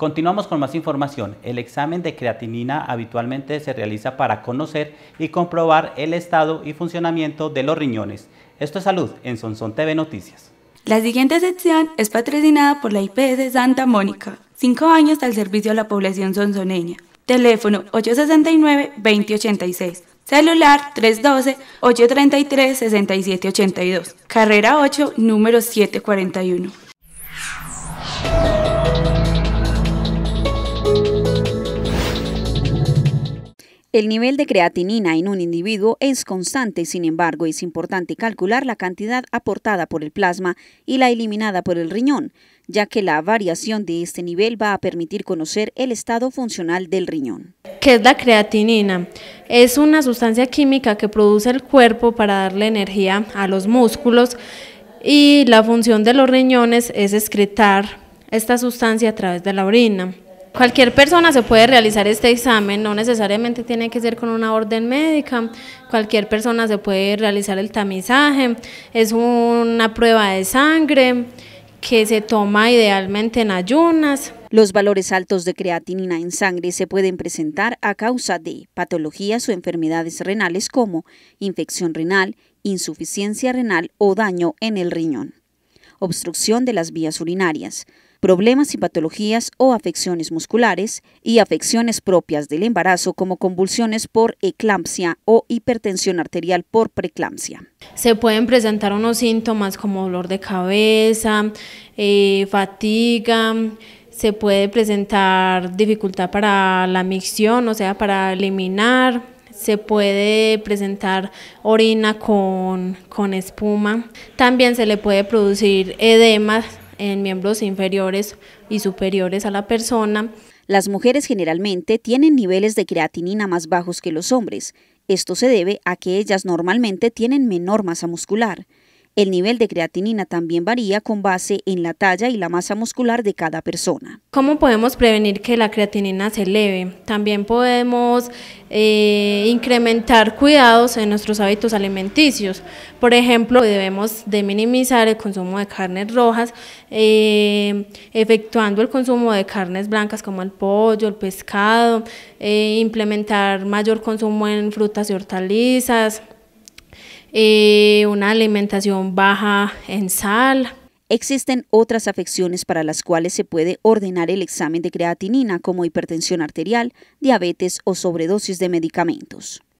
Continuamos con más información. El examen de creatinina habitualmente se realiza para conocer y comprobar el estado y funcionamiento de los riñones. Esto es Salud en Sonson TV Noticias. La siguiente sección es patrocinada por la IPS Santa Mónica, cinco años al servicio a la población sonzoneña. Teléfono 869-2086. Celular 312-833-6782. Carrera 8, número 741. El nivel de creatinina en un individuo es constante, sin embargo, es importante calcular la cantidad aportada por el plasma y la eliminada por el riñón, ya que la variación de este nivel va a permitir conocer el estado funcional del riñón. ¿Qué es la creatinina? Es una sustancia química que produce el cuerpo para darle energía a los músculos y la función de los riñones es excretar esta sustancia a través de la orina. Cualquier persona se puede realizar este examen, no necesariamente tiene que ser con una orden médica, cualquier persona se puede realizar el tamizaje, es una prueba de sangre que se toma idealmente en ayunas. Los valores altos de creatinina en sangre se pueden presentar a causa de patologías o enfermedades renales como infección renal, insuficiencia renal o daño en el riñón, obstrucción de las vías urinarias, problemas y patologías o afecciones musculares y afecciones propias del embarazo como convulsiones por eclampsia o hipertensión arterial por preeclampsia. Se pueden presentar unos síntomas como dolor de cabeza, eh, fatiga, se puede presentar dificultad para la micción, o sea, para eliminar, se puede presentar orina con, con espuma, también se le puede producir edema en miembros inferiores y superiores a la persona. Las mujeres generalmente tienen niveles de creatinina más bajos que los hombres. Esto se debe a que ellas normalmente tienen menor masa muscular. El nivel de creatinina también varía con base en la talla y la masa muscular de cada persona. ¿Cómo podemos prevenir que la creatinina se eleve? También podemos eh, incrementar cuidados en nuestros hábitos alimenticios. Por ejemplo, debemos de minimizar el consumo de carnes rojas, eh, efectuando el consumo de carnes blancas como el pollo, el pescado, eh, implementar mayor consumo en frutas y hortalizas, eh, una alimentación baja en sal. Existen otras afecciones para las cuales se puede ordenar el examen de creatinina como hipertensión arterial, diabetes o sobredosis de medicamentos.